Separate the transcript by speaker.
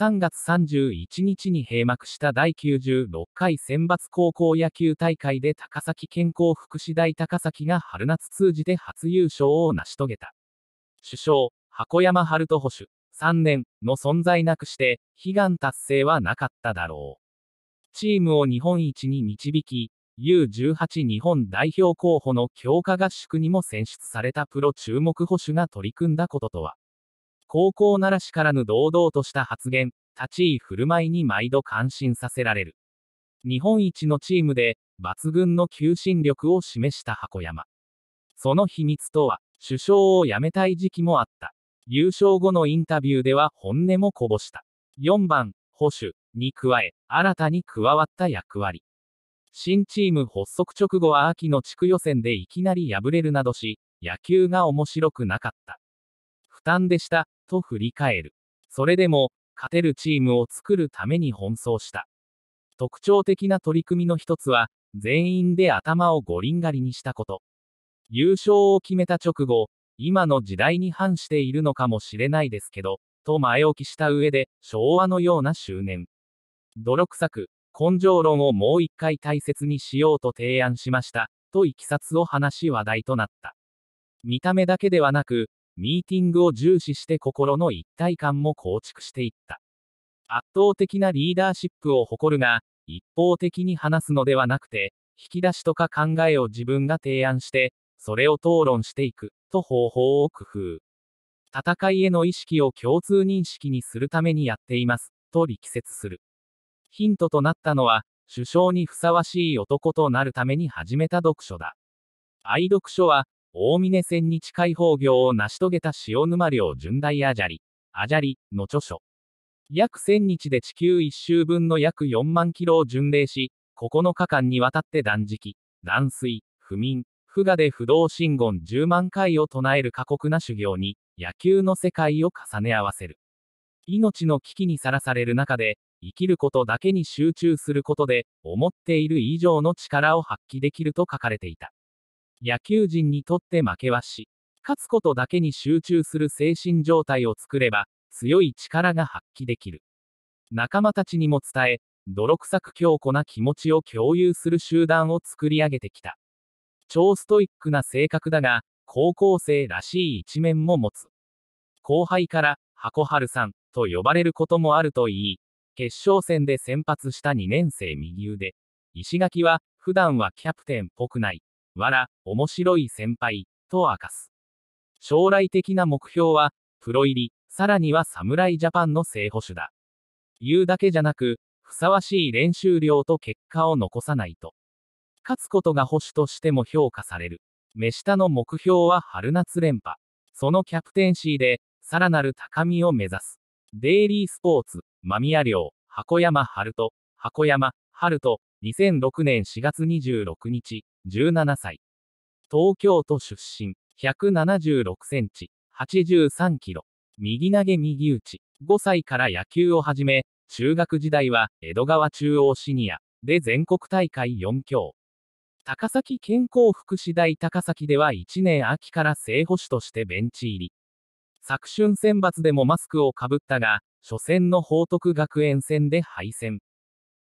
Speaker 1: 3月31日に閉幕した第96回選抜高校野球大会で高崎健康福祉大高崎が春夏通じて初優勝を成し遂げた。首相、箱山春人保守、3年の存在なくして、悲願達成はなかっただろう。チームを日本一に導き、U18 日本代表候補の強化合宿にも選出されたプロ注目保守が取り組んだこととは。高校ならしからぬ堂々とした発言、立ち居振る舞いに毎度感心させられる。日本一のチームで、抜群の求心力を示した箱山。その秘密とは、首相を辞めたい時期もあった。優勝後のインタビューでは本音もこぼした。4番、保守に加え、新たに加わった役割。新チーム発足直後は秋の地区予選でいきなり敗れるなどし、野球が面白くなかった。負担でした、と振り返る。それでも、勝てるチームを作るために奔走した。特徴的な取り組みの一つは、全員で頭を五輪狩りにしたこと。優勝を決めた直後、今の時代に反しているのかもしれないですけど、と前置きした上で、昭和のような執念。泥臭く、根性論をもう一回大切にしようと提案しました、といきさつを話し話題となった。見た目だけではなく、ミーティングを重視して心の一体感も構築していった。圧倒的なリーダーシップを誇るが、一方的に話すのではなくて、引き出しとか考えを自分が提案して、それを討論していく、と方法を工夫。戦いへの意識を共通認識にするためにやっています、と力説する。ヒントとなったのは、首相にふさわしい男となるために始めた読書だ。愛読書は、大峰線に近い宝行を成し遂げた塩沼領純大アジャリ、アジャリの著書。約1000日で地球一周分の約4万キロを巡礼し、9日間にわたって断食、断水、不眠、不我で不動心言10万回を唱える過酷な修行に、野球の世界を重ね合わせる。命の危機にさらされる中で、生きることだけに集中することで、思っている以上の力を発揮できると書かれていた。野球人にとって負けはし、勝つことだけに集中する精神状態を作れば、強い力が発揮できる。仲間たちにも伝え、泥臭く強固な気持ちを共有する集団を作り上げてきた。超ストイックな性格だが、高校生らしい一面も持つ。後輩から、箱春さんと呼ばれることもあるといい、決勝戦で先発した2年生右腕、石垣は、普段はキャプテンっぽくない、わら、面白い先輩、と明かす。将来的な目標は、プロ入り、さらには侍ジャパンの正捕手だ。言うだけじゃなく、ふさわしい練習量と結果を残さないと。勝つことが保守としても評価される。目下の目標は春夏連覇。そのキャプテンシーで、さらなる高みを目指す。デイリースポーツ、間宮寮、箱山春人、箱山、春人、2006年4月26日、17歳。東京都出身、176センチ、83キロ。右投げ右打ち。5歳から野球を始め、中学時代は江戸川中央シニアで全国大会4強。高崎健康福祉大高崎では1年秋から正捕手としてベンチ入り。昨春選抜でもマスクをかぶったが、初戦の報徳学園戦で敗戦。